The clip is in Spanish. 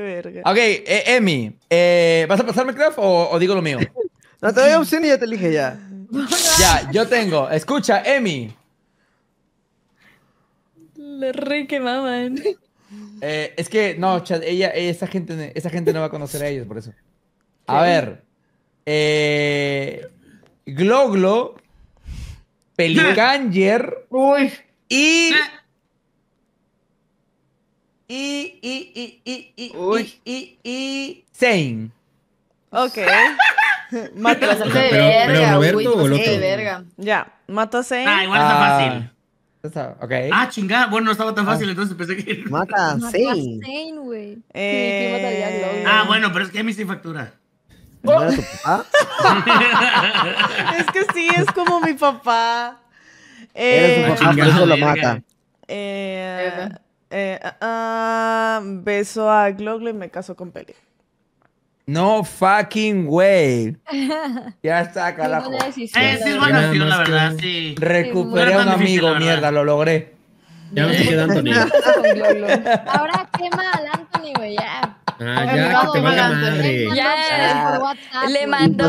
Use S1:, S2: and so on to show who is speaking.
S1: Verga. Ok, eh, Emi, eh, ¿vas a pasarme craft o, o, digo lo mío? no te doy opción y ya te elige ya. ya, yo tengo. Escucha, Emi. Le re que eh, es que, no, chat, ella, esa, gente, esa gente no va a conocer a ellos por eso. A ver. Eh, Gloglo, Pelicanger y y, y, y, y, y, Uy. y, y, y, Zayn. Ok. Mata a Zayn. Pero, pero Roberto o el otro. verga. Ya, mata a Zayn. Ah, igual está ah. fácil. Está- Ok. Ah, chingada. Bueno, no estaba tan fácil, ah. entonces pensé que. Mata, a Zane. güey. a Eh, güey. mataría Ah, bueno, pero es que a mí sí factura. Muera tu papá. Es que sí, es como mi papá. Eh... Eres tu su eh, papá, por ah, eso lo mata. eh, eh, ah, ah, beso a Gloglio y me caso con Peli. No fucking way. Ya está, carajo. Eh, la verdad, sí. Recuperé a un amigo, mierda, lo logré. Ya me queda Anthony. Ahora quema al Anthony, güey, ya. Ah, ya, Ya, Le mandó